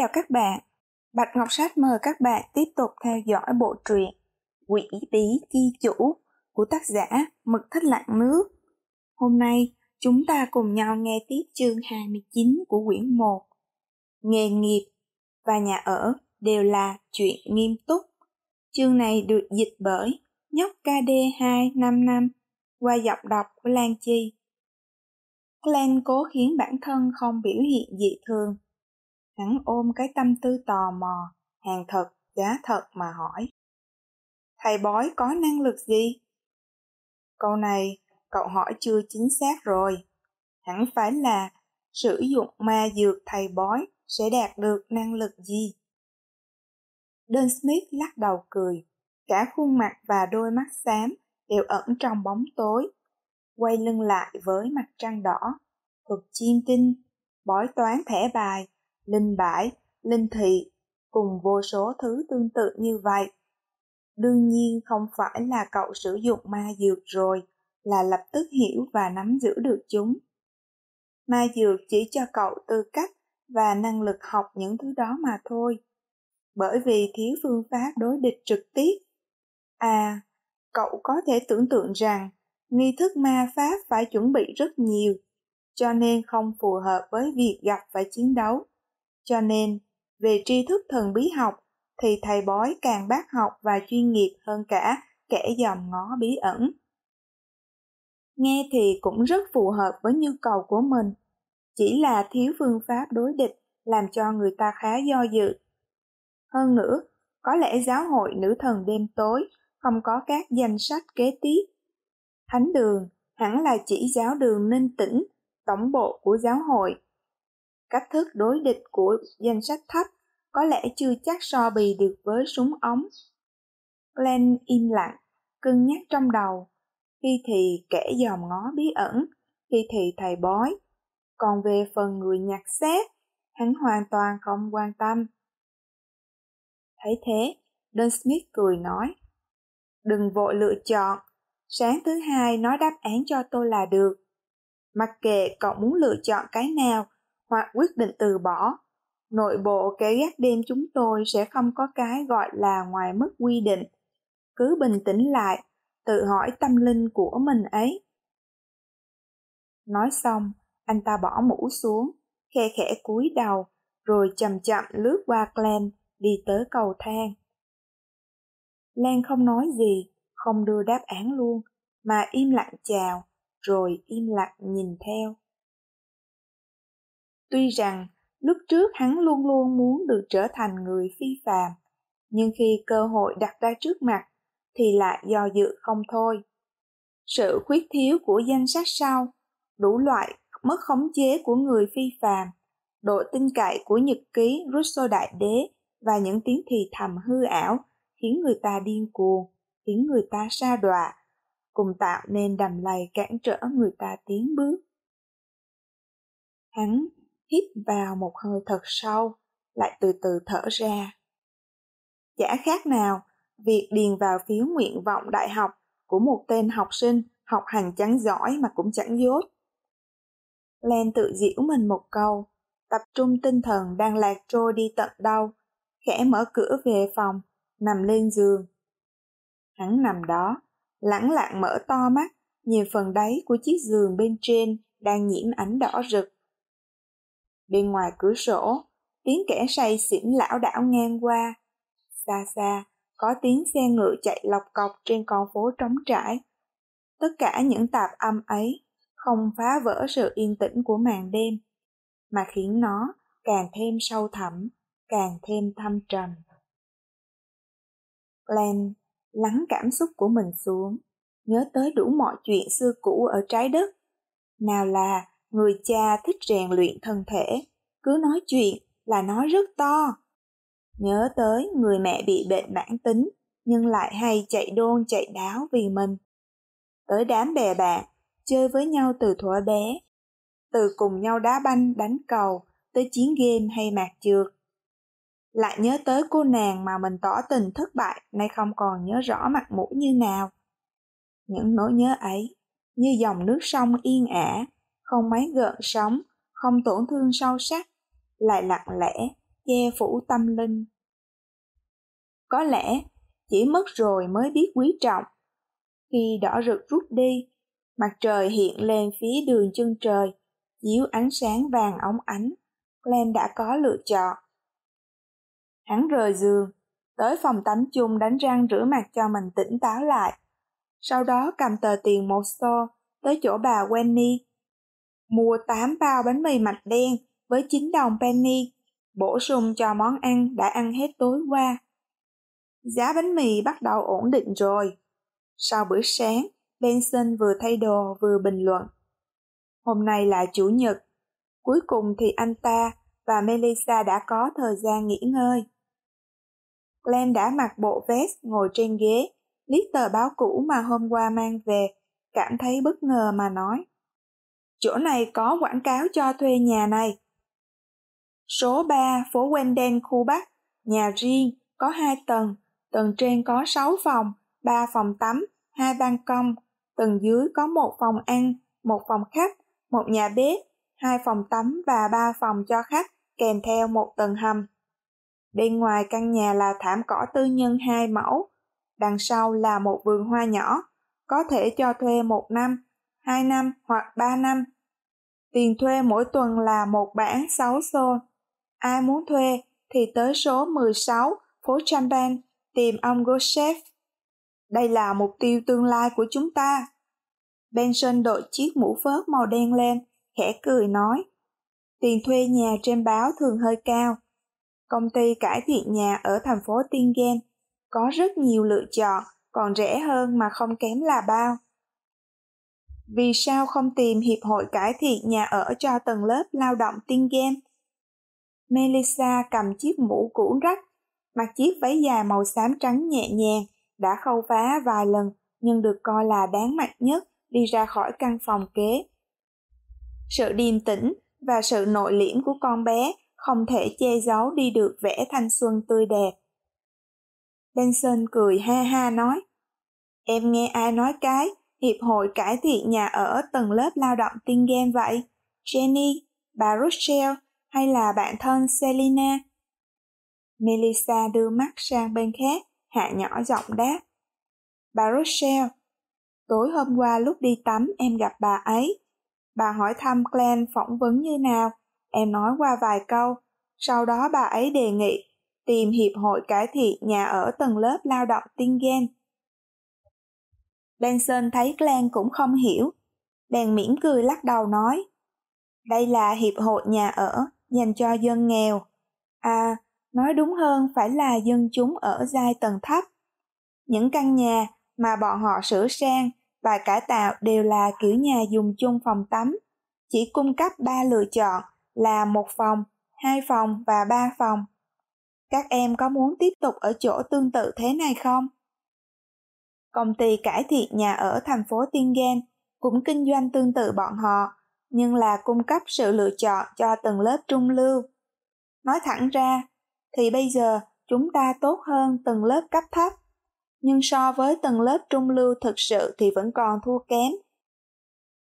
chào các bạn. Bạch Ngọc Sách mời các bạn tiếp tục theo dõi bộ truyện Quỷ bí chi chủ của tác giả Mực Thích Lặng Nước. Hôm nay, chúng ta cùng nhau nghe tiếp chương 29 của quyển 1. Nghề nghiệp và nhà ở đều là chuyện nghiêm túc. Chương này được dịch bởi nhóc KD255 qua giọng đọc của Lan Chi. Lan cố khiến bản thân không biểu hiện dị thường hắn ôm cái tâm tư tò mò, hàng thật, giá thật mà hỏi. Thầy bói có năng lực gì? Câu này, cậu hỏi chưa chính xác rồi. Hẳn phải là sử dụng ma dược thầy bói sẽ đạt được năng lực gì? Đơn Smith lắc đầu cười, cả khuôn mặt và đôi mắt xám đều ẩn trong bóng tối, quay lưng lại với mặt trăng đỏ. Thuật chiêm tinh, bói toán thẻ bài linh bãi, linh thị, cùng vô số thứ tương tự như vậy. Đương nhiên không phải là cậu sử dụng ma dược rồi, là lập tức hiểu và nắm giữ được chúng. Ma dược chỉ cho cậu tư cách và năng lực học những thứ đó mà thôi, bởi vì thiếu phương pháp đối địch trực tiếp. À, cậu có thể tưởng tượng rằng nghi thức ma pháp phải chuẩn bị rất nhiều, cho nên không phù hợp với việc gặp và chiến đấu. Cho nên, về tri thức thần bí học thì thầy bói càng bác học và chuyên nghiệp hơn cả kẻ dòm ngó bí ẩn. Nghe thì cũng rất phù hợp với nhu cầu của mình, chỉ là thiếu phương pháp đối địch làm cho người ta khá do dự. Hơn nữa, có lẽ giáo hội nữ thần đêm tối không có các danh sách kế tiếp. Thánh đường hẳn là chỉ giáo đường ninh tĩnh, tổng bộ của giáo hội cách thức đối địch của danh sách thấp có lẽ chưa chắc so bì được với súng ống. Glenn im lặng, cân nhắc trong đầu. Khi thì kẻ dòm ngó bí ẩn, khi thì thầy bói. Còn về phần người nhặt xác, hắn hoàn toàn không quan tâm. Thấy thế, Don Smith cười nói. Đừng vội lựa chọn, sáng thứ hai nói đáp án cho tôi là được. Mặc kệ cậu muốn lựa chọn cái nào hoặc quyết định từ bỏ nội bộ kẻ gác đêm chúng tôi sẽ không có cái gọi là ngoài mức quy định cứ bình tĩnh lại tự hỏi tâm linh của mình ấy nói xong anh ta bỏ mũ xuống khe khẽ cúi đầu rồi chậm chậm lướt qua Glenn đi tới cầu thang. Lan không nói gì, không đưa đáp án luôn, mà im lặng chào, rồi im lặng nhìn theo. Tuy rằng lúc trước hắn luôn luôn muốn được trở thành người phi phàm, nhưng khi cơ hội đặt ra trước mặt thì lại do dự không thôi. Sự khuyết thiếu của danh sách sau, đủ loại mất khống chế của người phi phàm, độ tin cậy của nhật ký Russo Đại Đế và những tiếng thì thầm hư ảo khiến người ta điên cuồng, khiến người ta sa đọa, cùng tạo nên đầm lầy cản trở người ta tiến bước. Hắn hít vào một hơi thật sâu, lại từ từ thở ra. Chả khác nào, việc điền vào phiếu nguyện vọng đại học của một tên học sinh học hành chẳng giỏi mà cũng chẳng dốt. Len tự giễu mình một câu, tập trung tinh thần đang lạc trôi đi tận đâu, khẽ mở cửa về phòng, nằm lên giường. Hắn nằm đó, lẳng lặng mở to mắt, nhìn phần đáy của chiếc giường bên trên đang nhiễm ánh đỏ rực bên ngoài cửa sổ tiếng kẻ say xỉn lão đảo ngang qua xa xa có tiếng xe ngựa chạy lọc cọc trên con phố trống trải tất cả những tạp âm ấy không phá vỡ sự yên tĩnh của màn đêm mà khiến nó càng thêm sâu thẳm càng thêm thâm trầm Len lắng cảm xúc của mình xuống, nhớ tới đủ mọi chuyện xưa cũ ở trái đất. Nào là Người cha thích rèn luyện thân thể, cứ nói chuyện là nói rất to. Nhớ tới người mẹ bị bệnh mãn tính, nhưng lại hay chạy đôn chạy đáo vì mình. Tới đám bè bạn, chơi với nhau từ thuở bé, từ cùng nhau đá banh đánh cầu tới chiến game hay mạt trượt. Lại nhớ tới cô nàng mà mình tỏ tình thất bại nay không còn nhớ rõ mặt mũi như nào. Những nỗi nhớ ấy, như dòng nước sông yên ả, không mấy gợn sóng, không tổn thương sâu sắc, lại lặng lẽ, che phủ tâm linh. Có lẽ, chỉ mất rồi mới biết quý trọng. Khi đỏ rực rút đi, mặt trời hiện lên phía đường chân trời, chiếu ánh sáng vàng ống ánh. Glenn đã có lựa chọn. Hắn rời giường, tới phòng tắm chung đánh răng rửa mặt cho mình tỉnh táo lại. Sau đó cầm tờ tiền một xô tới chỗ bà Wendy mua 8 bao bánh mì mạch đen với 9 đồng penny, bổ sung cho món ăn đã ăn hết tối qua. Giá bánh mì bắt đầu ổn định rồi. Sau bữa sáng, Benson vừa thay đồ vừa bình luận. Hôm nay là Chủ nhật, cuối cùng thì anh ta và Melissa đã có thời gian nghỉ ngơi. Glenn đã mặc bộ vest ngồi trên ghế, liếc tờ báo cũ mà hôm qua mang về, cảm thấy bất ngờ mà nói chỗ này có quảng cáo cho thuê nhà này. Số 3, phố Wenden, khu Bắc, nhà riêng, có 2 tầng, tầng trên có 6 phòng, 3 phòng tắm, 2 ban công, tầng dưới có 1 phòng ăn, 1 phòng khách, 1 nhà bếp, 2 phòng tắm và 3 phòng cho khách, kèm theo một tầng hầm. Bên ngoài căn nhà là thảm cỏ tư nhân 2 mẫu, đằng sau là một vườn hoa nhỏ, có thể cho thuê một năm 2 năm hoặc 3 năm. Tiền thuê mỗi tuần là một bản 6 xô. Ai muốn thuê thì tới số 16 phố Chamban tìm ông Goshev. Đây là mục tiêu tương lai của chúng ta. Benson đội chiếc mũ phớt màu đen lên, khẽ cười nói. Tiền thuê nhà trên báo thường hơi cao. Công ty cải thiện nhà ở thành phố Tiên Gen có rất nhiều lựa chọn, còn rẻ hơn mà không kém là bao vì sao không tìm Hiệp hội Cải thiện Nhà ở cho tầng lớp lao động tiên gen Melissa cầm chiếc mũ cũ rách, mặc chiếc váy dài màu xám trắng nhẹ nhàng, đã khâu vá vài lần nhưng được coi là đáng mặc nhất đi ra khỏi căn phòng kế. Sự điềm tĩnh và sự nội liễm của con bé không thể che giấu đi được vẻ thanh xuân tươi đẹp. Benson cười ha ha nói, em nghe ai nói cái, Hiệp hội cải thiện nhà ở tầng lớp lao động tin game vậy? Jenny, bà Rochelle hay là bạn thân Selina? Melissa đưa mắt sang bên khác, hạ nhỏ giọng đáp. Bà Rochelle, tối hôm qua lúc đi tắm em gặp bà ấy. Bà hỏi thăm Glenn phỏng vấn như nào, em nói qua vài câu, sau đó bà ấy đề nghị tìm hiệp hội cải thiện nhà ở tầng lớp lao động Tingen Benson thấy Glenn cũng không hiểu, bèn mỉm cười lắc đầu nói. Đây là hiệp hội nhà ở dành cho dân nghèo. À, nói đúng hơn phải là dân chúng ở giai tầng thấp. Những căn nhà mà bọn họ sửa sang và cải tạo đều là kiểu nhà dùng chung phòng tắm, chỉ cung cấp ba lựa chọn là một phòng, hai phòng và ba phòng. Các em có muốn tiếp tục ở chỗ tương tự thế này không? công ty cải thiện nhà ở thành phố Tingen cũng kinh doanh tương tự bọn họ, nhưng là cung cấp sự lựa chọn cho từng lớp trung lưu. Nói thẳng ra, thì bây giờ chúng ta tốt hơn từng lớp cấp thấp, nhưng so với từng lớp trung lưu thực sự thì vẫn còn thua kém.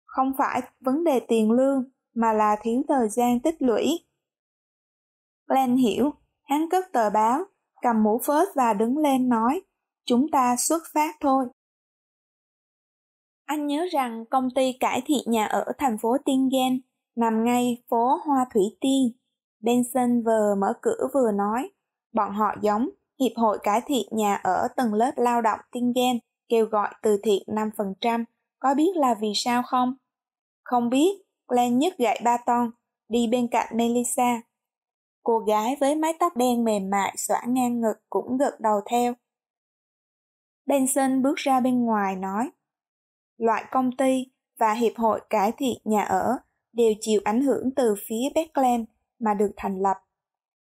Không phải vấn đề tiền lương, mà là thiếu thời gian tích lũy. Glenn hiểu, hắn cất tờ báo, cầm mũ phớt và đứng lên nói chúng ta xuất phát thôi anh nhớ rằng công ty cải thiện nhà ở thành phố Tiên Gen nằm ngay phố Hoa Thủy Tiên. Benson vừa mở cửa vừa nói, bọn họ giống Hiệp hội Cải thiện nhà ở tầng lớp lao động Tiên Gen kêu gọi từ thiện 5%, có biết là vì sao không? Không biết, Glenn nhấc gậy ba ton, đi bên cạnh Melissa. Cô gái với mái tóc đen mềm mại xõa ngang ngực cũng gật đầu theo. Benson bước ra bên ngoài nói, loại công ty và Hiệp hội Cải thiện Nhà ở đều chịu ảnh hưởng từ phía Beckland mà được thành lập.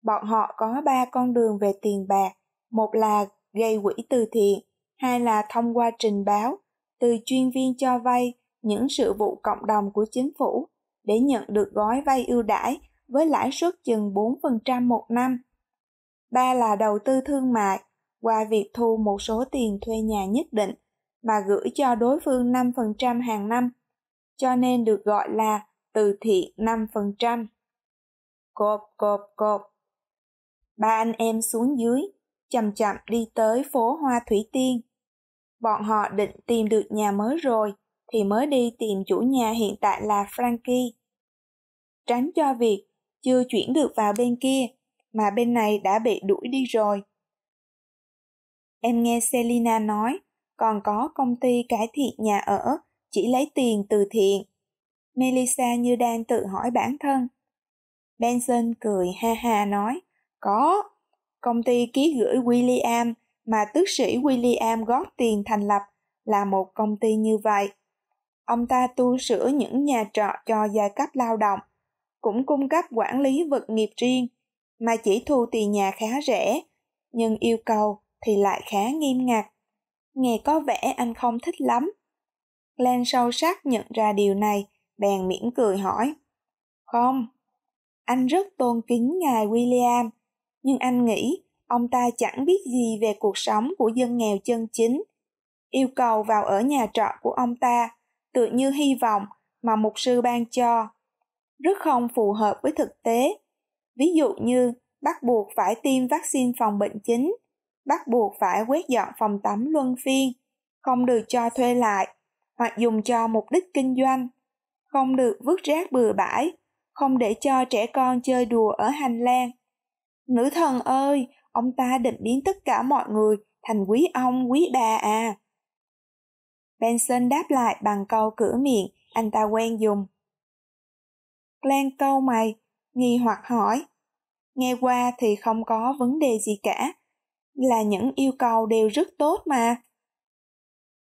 Bọn họ có ba con đường về tiền bạc, một là gây quỹ từ thiện, hai là thông qua trình báo từ chuyên viên cho vay những sự vụ cộng đồng của chính phủ để nhận được gói vay ưu đãi với lãi suất chừng 4% một năm. Ba là đầu tư thương mại qua việc thu một số tiền thuê nhà nhất định mà gửi cho đối phương 5% hàng năm, cho nên được gọi là từ thiện 5%. Cộp cộp cộp. Ba anh em xuống dưới, chậm chậm đi tới phố Hoa Thủy Tiên. Bọn họ định tìm được nhà mới rồi thì mới đi tìm chủ nhà hiện tại là Frankie. Tránh cho việc chưa chuyển được vào bên kia mà bên này đã bị đuổi đi rồi. Em nghe Selina nói, còn có công ty cải thiện nhà ở, chỉ lấy tiền từ thiện. Melissa như đang tự hỏi bản thân. Benson cười ha ha nói, có, công ty ký gửi William mà tước sĩ William góp tiền thành lập là một công ty như vậy. Ông ta tu sửa những nhà trọ cho giai cấp lao động, cũng cung cấp quản lý vật nghiệp riêng, mà chỉ thu tiền nhà khá rẻ, nhưng yêu cầu thì lại khá nghiêm ngặt nghe có vẻ anh không thích lắm lan sâu sắc nhận ra điều này bèn mỉm cười hỏi không anh rất tôn kính ngài william nhưng anh nghĩ ông ta chẳng biết gì về cuộc sống của dân nghèo chân chính yêu cầu vào ở nhà trọ của ông ta tự như hy vọng mà mục sư ban cho rất không phù hợp với thực tế ví dụ như bắt buộc phải tiêm vaccine phòng bệnh chính bắt buộc phải quét dọn phòng tắm luân phiên, không được cho thuê lại hoặc dùng cho mục đích kinh doanh, không được vứt rác bừa bãi, không để cho trẻ con chơi đùa ở hành lang. Nữ thần ơi, ông ta định biến tất cả mọi người thành quý ông, quý bà à. Benson đáp lại bằng câu cửa miệng anh ta quen dùng. Glenn câu mày, nghi hoặc hỏi. Nghe qua thì không có vấn đề gì cả, là những yêu cầu đều rất tốt mà.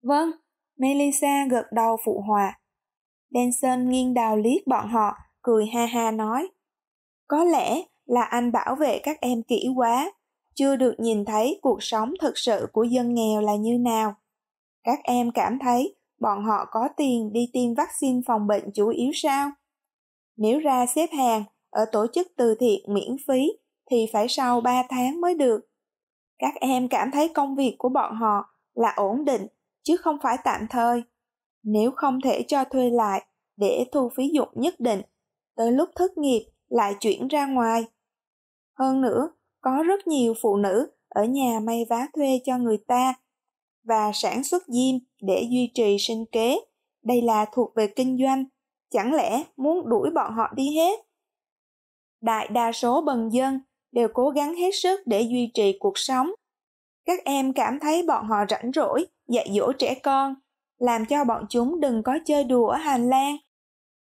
Vâng, Melissa gật đầu phụ hòa. Benson nghiêng đầu liếc bọn họ, cười ha ha nói. Có lẽ là anh bảo vệ các em kỹ quá, chưa được nhìn thấy cuộc sống thực sự của dân nghèo là như nào. Các em cảm thấy bọn họ có tiền đi tiêm vaccine phòng bệnh chủ yếu sao? Nếu ra xếp hàng ở tổ chức từ thiện miễn phí thì phải sau 3 tháng mới được các em cảm thấy công việc của bọn họ là ổn định chứ không phải tạm thời nếu không thể cho thuê lại để thu phí dụng nhất định tới lúc thất nghiệp lại chuyển ra ngoài hơn nữa có rất nhiều phụ nữ ở nhà may vá thuê cho người ta và sản xuất diêm để duy trì sinh kế đây là thuộc về kinh doanh chẳng lẽ muốn đuổi bọn họ đi hết đại đa số bần dân đều cố gắng hết sức để duy trì cuộc sống các em cảm thấy bọn họ rảnh rỗi dạy dỗ trẻ con làm cho bọn chúng đừng có chơi đùa ở hành lang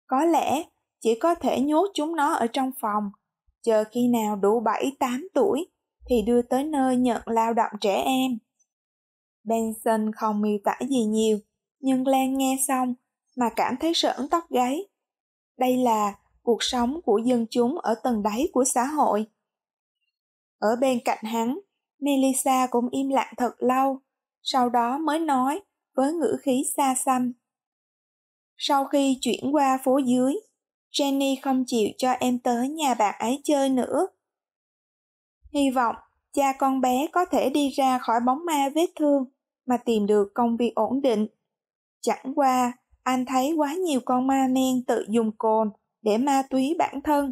có lẽ chỉ có thể nhốt chúng nó ở trong phòng chờ khi nào đủ 7-8 tuổi thì đưa tới nơi nhận lao động trẻ em. Benson không miêu tả gì nhiều, nhưng Lan nghe xong mà cảm thấy sởn tóc gáy. Đây là cuộc sống của dân chúng ở tầng đáy của xã hội ở bên cạnh hắn melissa cũng im lặng thật lâu sau đó mới nói với ngữ khí xa xăm sau khi chuyển qua phố dưới jenny không chịu cho em tới nhà bạn ấy chơi nữa hy vọng cha con bé có thể đi ra khỏi bóng ma vết thương mà tìm được công việc ổn định chẳng qua anh thấy quá nhiều con ma men tự dùng cồn để ma túy bản thân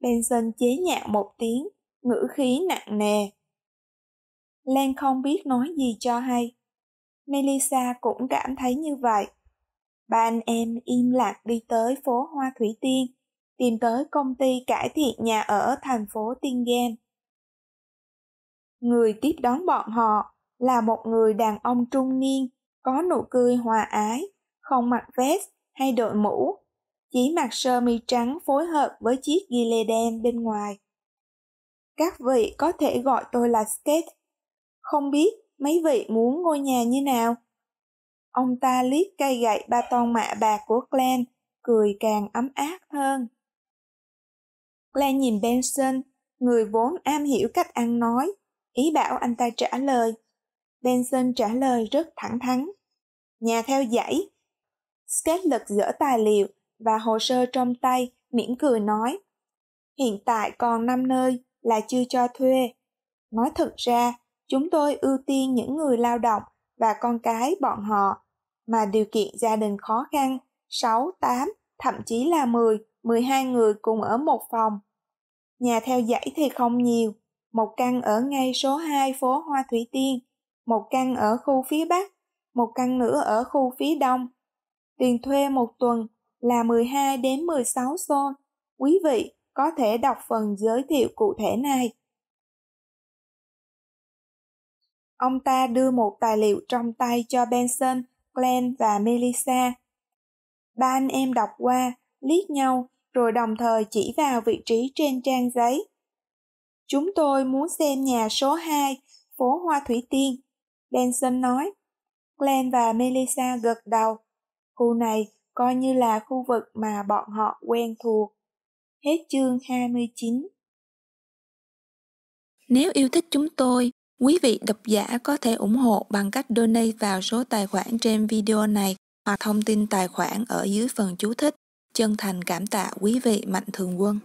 benson chế nhạo một tiếng ngữ khí nặng nề. Lan không biết nói gì cho hay. Melissa cũng cảm thấy như vậy. Ba anh em im lặng đi tới phố Hoa Thủy Tiên, tìm tới công ty cải thiện nhà ở thành phố Tiên Giang. Người tiếp đón bọn họ là một người đàn ông trung niên, có nụ cười hòa ái, không mặc vest hay đội mũ, chỉ mặc sơ mi trắng phối hợp với chiếc ghi lê đen bên ngoài các vị có thể gọi tôi là Skate. Không biết mấy vị muốn ngôi nhà như nào? Ông ta liếc cây gậy ba ton mạ bạc của Glenn, cười càng ấm áp hơn. Glenn nhìn Benson, người vốn am hiểu cách ăn nói, ý bảo anh ta trả lời. Benson trả lời rất thẳng thắn. Nhà theo dãy. Skate lật dở tài liệu và hồ sơ trong tay, mỉm cười nói. Hiện tại còn 5 nơi, là chưa cho thuê. Nói thật ra, chúng tôi ưu tiên những người lao động và con cái bọn họ mà điều kiện gia đình khó khăn 6, 8, thậm chí là 10, 12 người cùng ở một phòng. Nhà theo dãy thì không nhiều, một căn ở ngay số 2 phố Hoa Thủy Tiên, một căn ở khu phía Bắc, một căn nữa ở khu phía Đông. Tiền thuê một tuần là 12 đến 16 xôn. Quý vị, có thể đọc phần giới thiệu cụ thể này. Ông ta đưa một tài liệu trong tay cho Benson, Glenn và Melissa. Ba anh em đọc qua, liếc nhau, rồi đồng thời chỉ vào vị trí trên trang giấy. Chúng tôi muốn xem nhà số 2, phố Hoa Thủy Tiên, Benson nói. Glenn và Melissa gật đầu. Khu này coi như là khu vực mà bọn họ quen thuộc. Hết chương 29 Nếu yêu thích chúng tôi, quý vị độc giả có thể ủng hộ bằng cách donate vào số tài khoản trên video này hoặc thông tin tài khoản ở dưới phần chú thích. Chân thành cảm tạ quý vị Mạnh Thường Quân.